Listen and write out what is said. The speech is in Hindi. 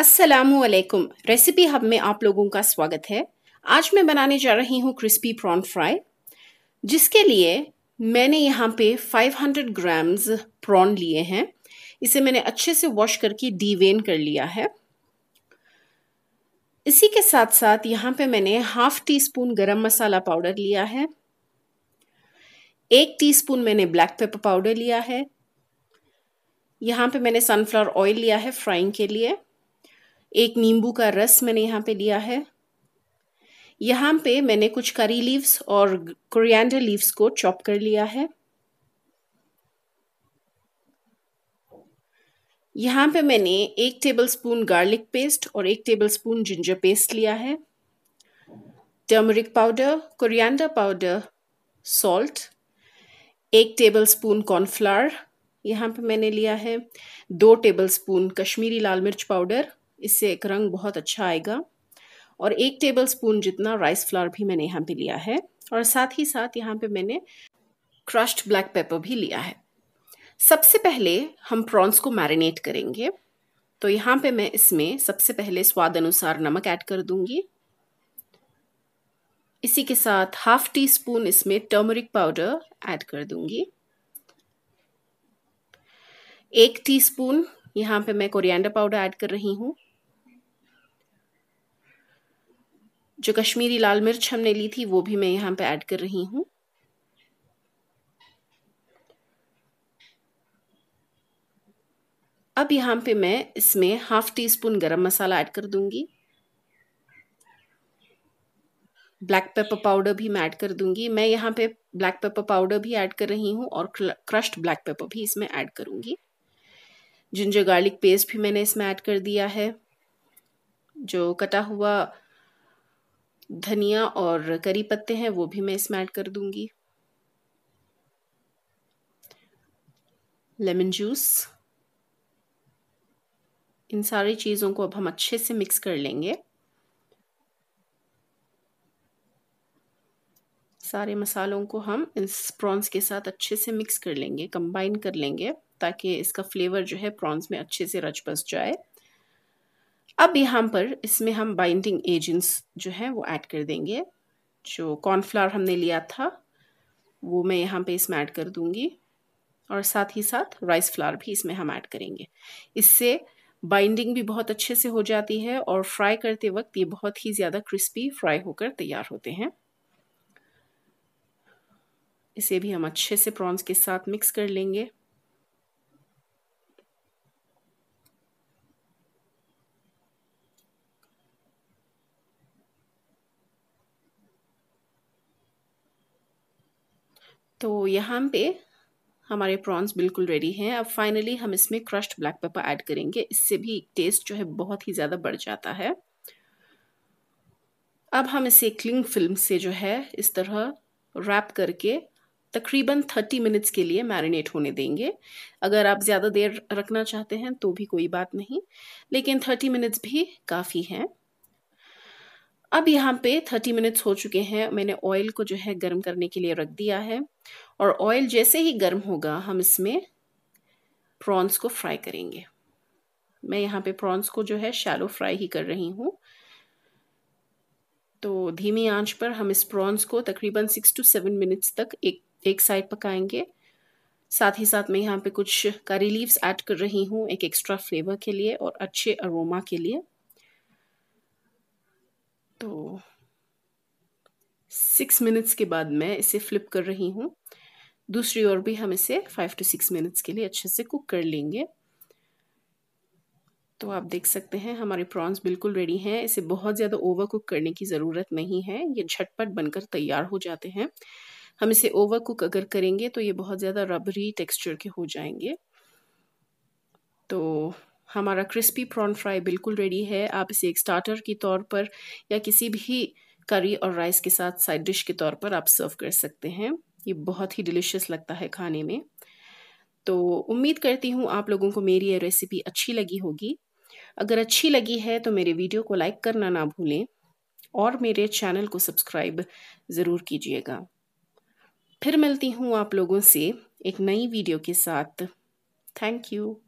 असलकुम रेसिपी हब में आप लोगों का स्वागत है आज मैं बनाने जा रही हूँ क्रिस्पी प्रॉन फ्राई जिसके लिए मैंने यहाँ पे 500 ग्राम्स प्रॉन लिए हैं इसे मैंने अच्छे से वॉश करके डीवेन कर लिया है इसी के साथ साथ यहाँ पे मैंने हाफ टी स्पून गरम मसाला पाउडर लिया है एक टीस्पून मैंने ब्लैक पेपर पाउडर लिया है यहाँ पे मैंने सनफ्लावर ऑयल लिया है फ्राइंग के लिए एक नींबू का रस मैंने यहाँ पे लिया है यहाँ पे मैंने कुछ करी लीव्स और कोरिएंडर लीव्स को चॉप कर लिया है यहाँ पे मैंने एक टेबलस्पून गार्लिक पेस्ट और एक टेबलस्पून जिंजर पेस्ट लिया है turmeric powder coriander powder salt एक टेबलस्पून कॉर्नफ्लावर यहाँ पे मैंने लिया है दो टेबलस्पून कश्मीरी लाल मिर्च पाउडर इससे एक रंग बहुत अच्छा आएगा और एक टेबल स्पून जितना राइस फ्लावर भी मैंने यहाँ पे लिया है और साथ ही साथ यहाँ पे मैंने क्रश्ड ब्लैक पेपर भी लिया है सबसे पहले हम प्रॉन्स को मैरिनेट करेंगे तो यहाँ पे मैं इसमें सबसे पहले स्वाद अनुसार नमक ऐड कर दूंगी इसी के साथ हाफ टी स्पून इसमें टर्मरिक पाउडर ऐड कर दूंगी एक टीस्पून यहाँ पे मैं कोरिएंडर पाउडर ऐड कर रही हूँ जो कश्मीरी लाल मिर्च हमने ली थी वो भी मैं यहाँ पे ऐड कर रही हूँ अब यहाँ पे मैं इसमें हाफ टी स्पून गरम मसाला ऐड कर दूंगी ब्लैक पेपर पाउडर भी मैं ऐड कर दूंगी मैं यहाँ पे ब्लैक पेपर पाउडर भी ऐड कर रही हूँ और क्रश्ड ब्लैक पेपर भी इसमें ऐड करूँगी जिंजर गार्लिक पेस्ट भी मैंने इसमें ऐड कर दिया है जो कटा हुआ धनिया और करी पत्ते हैं वो भी मैं इसमें ऐड कर दूंगी लेमन जूस इन सारी चीज़ों को अब हम अच्छे से मिक्स कर लेंगे सारे मसालों को हम इस प्रॉन्स के साथ अच्छे से मिक्स कर लेंगे कंबाइन कर लेंगे ताकि इसका फ्लेवर जो है प्रॉन्स में अच्छे से रच बस जाए अब यहाँ पर इसमें हम बाइंडिंग एजेंट्स जो हैं वो ऐड कर देंगे जो कॉर्नफ्लावर हमने लिया था वो मैं यहाँ पे इसमें ऐड कर दूँगी और साथ ही साथ राइस फ्लावर भी इसमें हम ऐड करेंगे इससे बाइंडिंग भी बहुत अच्छे से हो जाती है और फ्राई करते वक्त ये बहुत ही ज़्यादा क्रिस्पी फ्राई होकर तैयार होते हैं इसे भी हम अच्छे से प्रॉन्स के साथ मिक्स कर लेंगे तो यहाँ पे हमारे प्रॉन्स बिल्कुल रेडी हैं अब फाइनली हम इसमें क्रश्ड ब्लैक पेपर ऐड करेंगे इससे भी टेस्ट जो है बहुत ही ज़्यादा बढ़ जाता है अब हम इसे क्लिंग फिल्म से जो है इस तरह रैप करके तकरीबन थर्टी मिनट्स के लिए मैरिनेट होने देंगे अगर आप ज़्यादा देर रखना चाहते हैं तो भी कोई बात नहीं लेकिन थर्टी मिनट्स भी काफ़ी हैं अब यहाँ पे थर्टी मिनट्स हो चुके हैं मैंने ऑयल को जो है गर्म करने के लिए रख दिया है और ऑयल जैसे ही गर्म होगा हम इसमें प्रॉन्स को फ्राई करेंगे मैं यहाँ पे प्रॉन्स को जो है शैलो फ्राई ही कर रही हूँ तो धीमी आंच पर हम इस प्रॉन्स को तकरीबन सिक्स टू सेवन मिनट्स तक एक एक साइड पकाएंगे साथ ही साथ मैं यहाँ पे कुछ करी लीव्स ऐड कर रही हूँ एक एक्स्ट्रा फ्लेवर के लिए और अच्छे अरोमा के लिए तो सिक्स मिनट्स के बाद मैं इसे फ्लिप कर रही हूँ दूसरी ओर भी हम इसे फाइव टू सिक्स मिनट्स के लिए अच्छे से कुक कर लेंगे तो आप देख सकते हैं हमारे प्रॉन्स बिल्कुल रेडी हैं इसे बहुत ज़्यादा ओवर कुक करने की ज़रूरत नहीं है ये झटपट बनकर तैयार हो जाते हैं हम इसे ओवर कुक अगर करेंगे तो ये बहुत ज़्यादा रबरी टेक्सचर के हो जाएंगे तो हमारा क्रिस्पी प्रॉन फ्राई बिल्कुल रेडी है आप इसे एक स्टार्टर के तौर पर या किसी भी करी और राइस के साथ साइड डिश के तौर पर आप सर्व कर सकते हैं ये बहुत ही डिलीशियस लगता है खाने में तो उम्मीद करती हूँ आप लोगों को मेरी ये रेसिपी अच्छी लगी होगी अगर अच्छी लगी है तो मेरे वीडियो को लाइक करना ना भूलें और मेरे चैनल को सब्सक्राइब ज़रूर कीजिएगा फिर मिलती हूँ आप लोगों से एक नई वीडियो के साथ थैंक यू